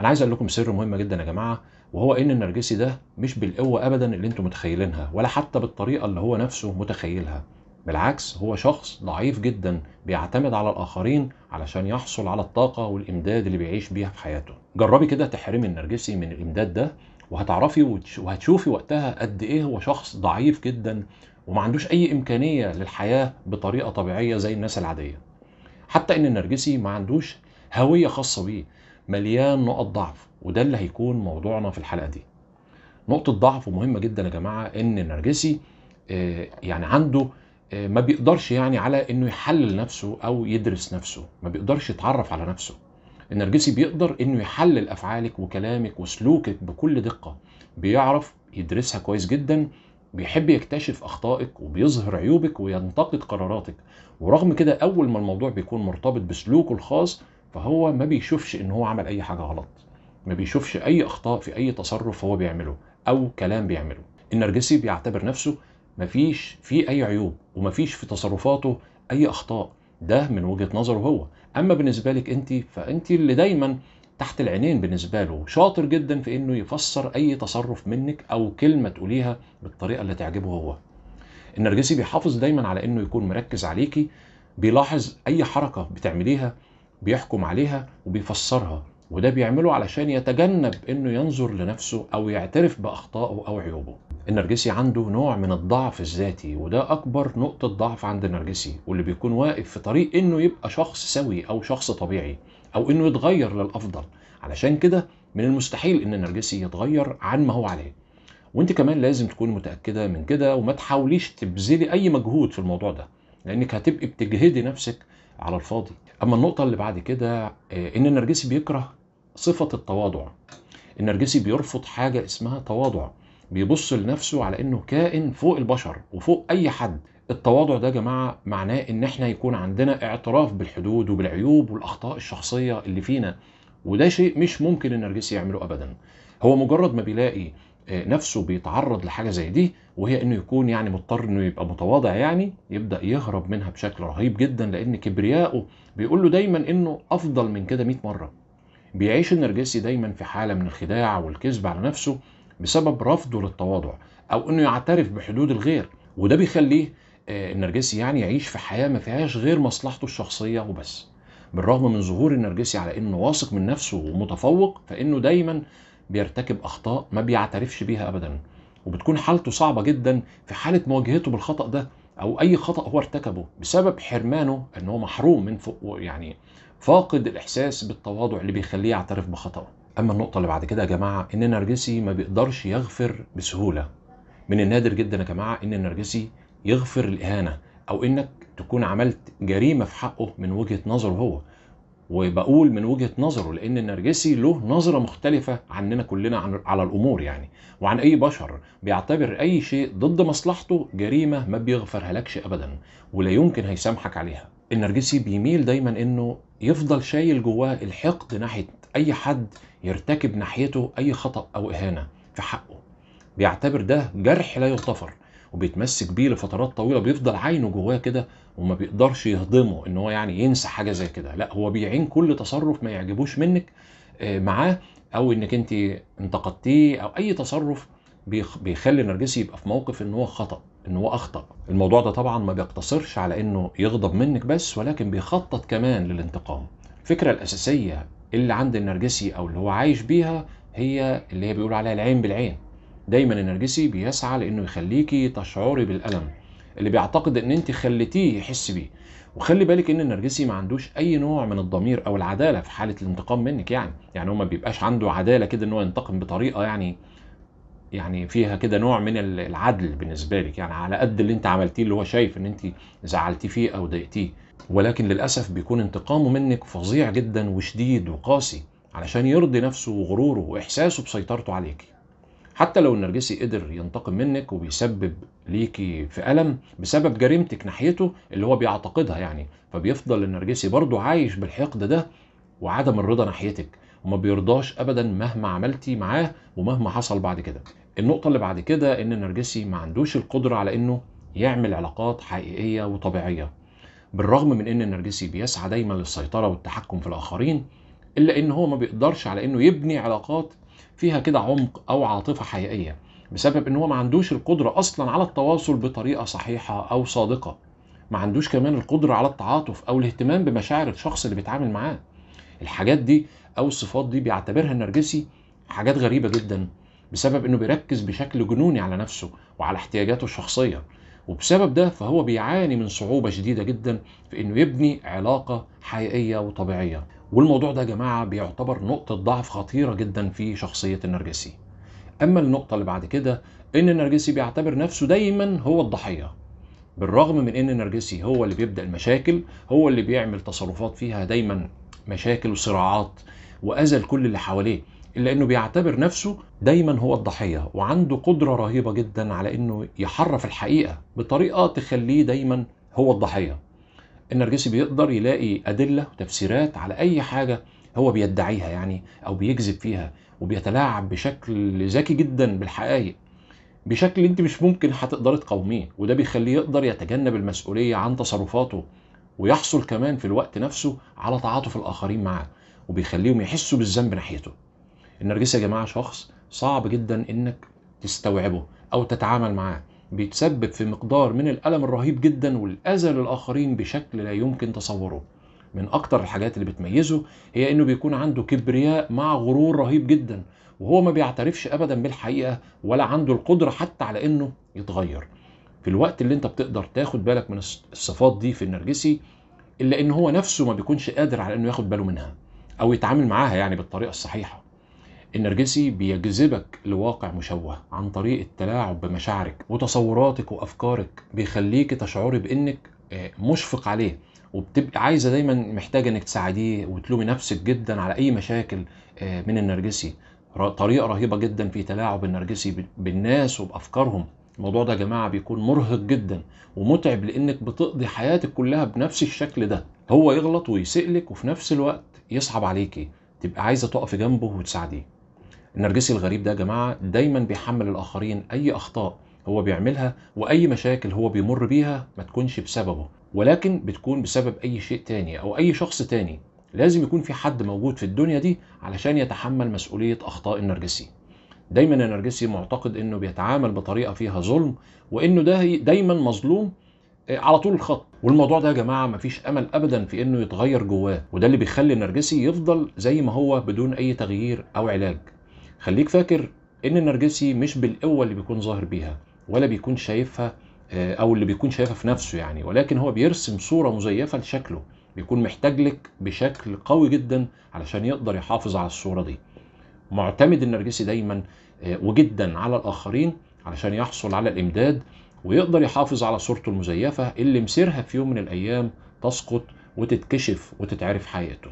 انا عايز اقول لكم سر مهم جدا يا جماعه وهو ان النرجسي ده مش بالقوه ابدا اللي انتم متخيلينها ولا حتى بالطريقه اللي هو نفسه متخيلها بالعكس هو شخص ضعيف جدا بيعتمد على الآخرين علشان يحصل على الطاقة والإمداد اللي بيعيش بيها في حياته جربي كده تحرمي النرجسي من الإمداد ده وهتعرفي وهتشوفي وقتها قد إيه هو شخص ضعيف جدا وما عندوش أي إمكانية للحياة بطريقة طبيعية زي الناس العادية حتى إن النرجسي ما عندوش هوية خاصة بيه مليان نقط ضعف وده اللي هيكون موضوعنا في الحلقه دي نقطه ضعف مهمه جدا يا جماعه ان النرجسي آه، يعني عنده آه، ما بيقدرش يعني على انه يحلل نفسه او يدرس نفسه ما بيقدرش يتعرف على نفسه النرجسي بيقدر انه يحلل افعالك وكلامك وسلوكك بكل دقه بيعرف يدرسها كويس جدا بيحب يكتشف اخطائك وبيظهر عيوبك وينتقد قراراتك ورغم كده اول ما الموضوع بيكون مرتبط بسلوكه الخاص فهو ما بيشوفش ان هو عمل اي حاجه غلط ما بيشوفش اي اخطاء في اي تصرف هو بيعمله او كلام بيعمله النرجسي بيعتبر نفسه ما فيش في اي عيوب وما فيش في تصرفاته اي اخطاء ده من وجهه نظره هو اما بالنسبه لك انت فانت اللي دايما تحت العينين بالنسبه له شاطر جدا في انه يفسر اي تصرف منك او كلمه تقوليها بالطريقه اللي تعجبه هو النرجسي بيحافظ دايما على انه يكون مركز عليكي بيلاحظ اي حركه بتعمليها بيحكم عليها وبيفسرها وده بيعمله علشان يتجنب انه ينظر لنفسه او يعترف باخطائه او عيوبه النرجسي عنده نوع من الضعف الذاتي وده اكبر نقطه ضعف عند النرجسي واللي بيكون واقف في طريق انه يبقى شخص سوي او شخص طبيعي او انه يتغير للافضل علشان كده من المستحيل ان النرجسي يتغير عن ما هو عليه وانت كمان لازم تكون متاكده من كده وما تحاوليش تبذلي اي مجهود في الموضوع ده لانك هتبقي بتجهدي نفسك على الفاضي اما النقطه اللي بعد كده آه، ان النرجسي بيكره صفه التواضع النرجسي بيرفض حاجه اسمها تواضع بيبص لنفسه على انه كائن فوق البشر وفوق اي حد التواضع ده يا جماعه معناه ان احنا يكون عندنا اعتراف بالحدود وبالعيوب والاخطاء الشخصيه اللي فينا وده شيء مش ممكن النرجسي يعمله ابدا هو مجرد ما بيلاقي آه، نفسه بيتعرض لحاجه زي دي وهي انه يكون يعني مضطر انه يبقى متواضع يعني يبدا يهرب منها بشكل رهيب جدا لان كبرياءه بيقول له دايما انه افضل من كده 100 مره بيعيش النرجسي دايما في حاله من الخداع والكذب على نفسه بسبب رفضه للتواضع او انه يعترف بحدود الغير وده بيخليه آه، النرجسي يعني يعيش في حياه ما فيهاش غير مصلحته الشخصيه وبس بالرغم من ظهور النرجسي على انه واثق من نفسه ومتفوق فانه دايما بيرتكب اخطاء ما بيعترفش بيها ابدا وبتكون حالته صعبه جدا في حاله مواجهته بالخطا ده او اي خطا هو ارتكبه بسبب حرمانه ان هو محروم من فوق يعني فاقد الاحساس بالتواضع اللي بيخليه يعترف بخطاه اما النقطه اللي بعد كده يا جماعه ان النرجسي ما بيقدرش يغفر بسهوله من النادر جدا يا جماعه ان النرجسي يغفر الاهانه او انك تكون عملت جريمه في حقه من وجهه نظره هو وبقول من وجهه نظره لان النرجسي له نظره مختلفه عننا كلنا عن على الامور يعني وعن اي بشر بيعتبر اي شيء ضد مصلحته جريمه ما بيغفرها لكش ابدا ولا يمكن هيسامحك عليها النرجسي بيميل دايما انه يفضل شايل جواه الحقد ناحيه اي حد يرتكب ناحيته اي خطا او اهانه في حقه بيعتبر ده جرح لا يغتفر وبيتمسك بيه لفترات طويله بيفضل عينه جواه كده وما بيقدرش يهضمه ان هو يعني ينسى حاجه زي كده لا هو بيعين كل تصرف ما يعجبوش منك آه، معاه او انك انت انتقدتيه او اي تصرف بيخلي النرجسي يبقى في موقف ان هو خطا ان هو اخطا الموضوع ده طبعا ما بيقتصرش على انه يغضب منك بس ولكن بيخطط كمان للانتقام الفكره الاساسيه اللي عند النرجسي او اللي هو عايش بيها هي اللي هي بيقول عليها العين بالعين دايما النرجسي بيسعى لانه يخليكي تشعري بالالم اللي بيعتقد ان انت خليتيه يحس بيه وخلي بالك ان النرجسي ما عندوش اي نوع من الضمير او العداله في حاله الانتقام منك يعني يعني هو ما بيبقاش عنده عداله كده ان هو ينتقم بطريقه يعني يعني فيها كده نوع من العدل بالنسبه لك يعني على قد اللي انت عملتيه اللي هو شايف ان انت زعلتيه فيه او ضايقتيه ولكن للاسف بيكون انتقامه منك فظيع جدا وشديد وقاسي علشان يرضي نفسه وغروره واحساسه بسيطرته عليكي حتى لو النرجسي قدر ينتقم منك وبيسبب ليكي في ألم بسبب جريمتك ناحيته اللي هو بيعتقدها يعني فبيفضل النرجسي برضه عايش بالحقد ده وعدم الرضا ناحيتك وما بيرضاش ابدا مهما عملتي معاه ومهما حصل بعد كده النقطة اللي بعد كده ان النرجسي ما عندوش القدرة على انه يعمل علاقات حقيقية وطبيعية بالرغم من ان النرجسي بيسعى دايما للسيطرة والتحكم في الاخرين الا ان هو ما بيقدرش على انه يبني علاقات فيها كده عمق او عاطفه حقيقيه بسبب ان هو ما عندوش القدره اصلا على التواصل بطريقه صحيحه او صادقه ما عندوش كمان القدره على التعاطف او الاهتمام بمشاعر الشخص اللي بيتعامل معاه الحاجات دي او الصفات دي بيعتبرها النرجسي حاجات غريبه جدا بسبب انه بيركز بشكل جنوني على نفسه وعلى احتياجاته الشخصيه وبسبب ده فهو بيعاني من صعوبه شديده جدا في انه يبني علاقه حقيقيه وطبيعيه والموضوع ده يا جماعه بيعتبر نقطه ضعف خطيره جدا في شخصيه النرجسي اما النقطه اللي بعد كده ان النرجسي بيعتبر نفسه دايما هو الضحيه بالرغم من ان النرجسي هو اللي بيبدا المشاكل هو اللي بيعمل تصرفات فيها دايما مشاكل وصراعات واذى لكل اللي حواليه الا انه بيعتبر نفسه دايما هو الضحيه وعنده قدره رهيبه جدا على انه يحرف الحقيقه بطريقه تخليه دايما هو الضحيه النرجسي بيقدر يلاقي أدلة وتفسيرات على أي حاجة هو بيدعيها يعني أو بيكذب فيها وبيتلاعب بشكل ذكي جدا بالحقائق بشكل انت مش ممكن هتقدري تقاوميه وده بيخليه يقدر يتجنب المسؤوليه عن تصرفاته ويحصل كمان في الوقت نفسه على تعاطف الاخرين معاه وبيخليهم يحسوا بالذنب ناحيته النرجسي يا جماعه شخص صعب جدا انك تستوعبه او تتعامل معاه بيتسبب في مقدار من الألم الرهيب جدا والأذى للآخرين بشكل لا يمكن تصوره من أكتر الحاجات اللي بتميزه هي إنه بيكون عنده كبرياء مع غرور رهيب جدا وهو ما بيعترفش أبدا بالحقيقة ولا عنده القدرة حتى على إنه يتغير في الوقت اللي انت بتقدر تاخد بالك من الصفات دي في النرجسي الا ان هو نفسه ما بيكونش قادر على انه ياخد باله منها او يتعامل معاها يعني بالطريقه الصحيحه النرجسي بيجذبك لواقع مشوه عن طريق التلاعب بمشاعرك وتصوراتك وافكارك بيخليك تشعري بانك آه، مشفق عليه وبتبقى عايزه دايما محتاجه انك تساعديه وتلومي نفسك جدا على اي مشاكل آه، من النرجسي طريقه رهيبه جدا في تلاعب النرجسي بالناس وبافكارهم الموضوع ده يا جماعه بيكون مرهق جدا ومتعب لانك بتقضي حياتك كلها بنفس الشكل ده هو يغلط ويسئلك وفي نفس الوقت يصعب عليكي تبقى عايزه تقفي جنبه وتساعديه النرجسي الغريب ده يا جماعه دايما بيحمل الاخرين اي اخطاء هو بيعملها واي مشاكل هو بيمر بيها ما تكونش بسببه ولكن بتكون بسبب اي شيء تاني او اي شخص تاني لازم يكون في حد موجود في الدنيا دي علشان يتحمل مسؤوليه اخطاء النرجسي دايما النرجسي معتقد انه بيتعامل بطريقه فيها ظلم وانه ده دايما مظلوم آه، على طول الخط والموضوع ده يا جماعه مفيش امل ابدا في انه يتغير جواه وده اللي بيخلي النرجسي يفضل زي ما هو بدون اي تغيير او علاج خليك فاكر ان النرجسي مش بالقوه اللي بيكون ظاهر بيها ولا بيكون شايفها آه، او اللي بيكون شايفها في نفسه يعني ولكن هو بيرسم صوره مزيفه لشكله بيكون محتاج لك بشكل قوي جدا علشان يقدر يحافظ على الصوره دي معتمد النرجسي دايما آه، وجدا على الاخرين علشان يحصل على الامداد ويقدر يحافظ على صورته المزيفه اللي مسيرها في يوم من الايام تسقط وتتكشف وتتعرف حقيقته